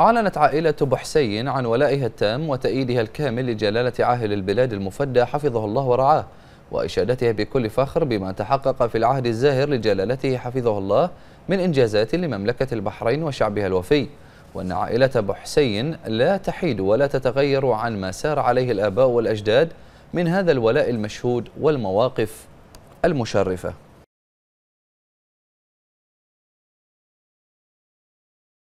أعلنت عائلة بحسين حسين عن ولائها التام وتأييدها الكامل لجلالة عاهل البلاد المفدى حفظه الله ورعاه وإشادتها بكل فخر بما تحقق في العهد الزاهر لجلالته حفظه الله من إنجازات لمملكة البحرين وشعبها الوفي وأن عائلة بحسين حسين لا تحيد ولا تتغير عن ما سار عليه الآباء والأجداد من هذا الولاء المشهود والمواقف المشرفة